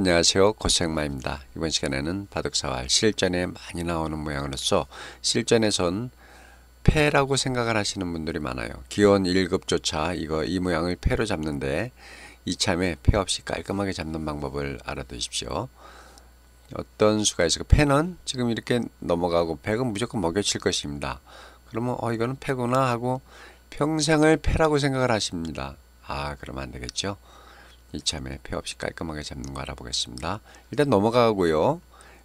안녕하세요. 고생마입니다. 이번 시간에는 바둑사활 실전에 많이 나오는 모양으로서 실전에선 패라고 생각을 하시는 분들이 많아요. 기원 1급조차 이거 이 모양을 패로 잡는데 이참에 패 없이 깔끔하게 잡는 방법을 알아두십시오. 어떤 수가 있을까? 패는 지금 이렇게 넘어가고 백은 무조건 먹여칠 것입니다. 그러면 어 이거는 패구나 하고 평생을 패라고 생각을 하십니다. 아 그러면 안 되겠죠. 이참에 폐 없이 깔끔하게 잡는 거 알아보겠습니다. 일단 넘어가고요.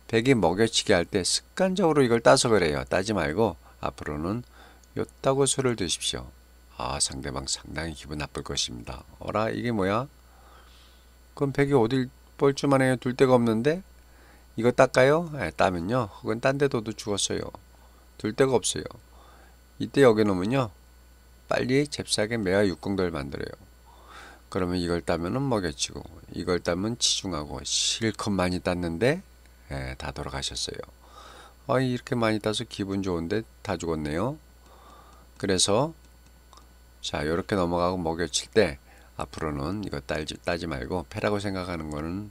백이 먹여치기 할 때 습관적으로 이걸 따서 그래요. 따지 말고 앞으로는 요따고 술을 드십시오. 아 상대방 상당히 기분 나쁠 것입니다. 어라 이게 뭐야? 그럼 백이 어딜 뻘쭘만 해요. 둘 데가 없는데? 이거 닦아요? 네, 아, 따면요. 혹은 딴 데도도 죽었어요. 둘 데가 없어요. 이때 여기 놓으면요. 빨리 잽싸게 매화 육공돌 만들어요. 그러면 이걸 따면은 먹여치고 이걸 따면 치중하고 실컷 많이 땄는데 예, 다 돌아가셨어요. 아 이렇게 많이 따서 기분 좋은데 다 죽었네요. 그래서 자 이렇게 넘어가고 먹여칠 때 앞으로는 이거 따지, 따지 말고 패라고 생각하는 거는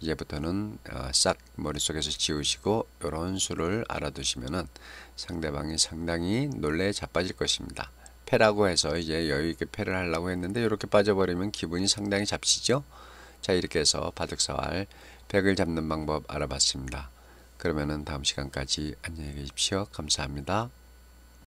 이제부터는 어, 싹 머릿속에서 지우시고 이런 수를 알아두시면 상대방이 상당히 놀래 자빠질 것입니다. 패라고 해서 이제 여유있게 패를 하려고 했는데 이렇게 빠져버리면 기분이 상당히 잡시죠? 자 이렇게 해서 바둑사활 백을 잡는 방법 알아봤습니다. 그러면은 다음 시간까지 안녕히 계십시오. 감사합니다.